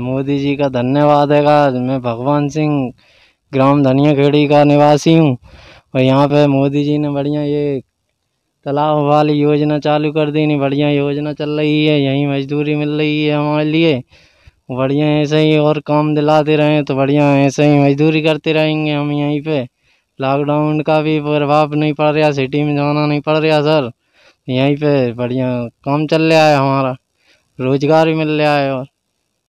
मोदी जी का धन्यवाद है का मैं भगवान सिंह ग्राम धनिया खेड़ी का निवासी हूँ और यहाँ पे मोदी जी ने बढ़िया ये तालाब वाली योजना चालू कर दी नहीं बढ़िया योजना चल रही है यहीं मजदूरी मिल रही है हमारे लिए बढ़िया ऐसे ही और काम दिलाते रहें तो बढ़िया ऐसे ही मजदूरी करते रहेंगे हम यहीं पे लॉकडाउन का भी प्रभाव नहीं पड़ रहा सिटी में जाना नहीं पड़ रहा सर यहीं पे बढ़िया काम चल रहा है हमारा रोजगार भी मिल रहा है और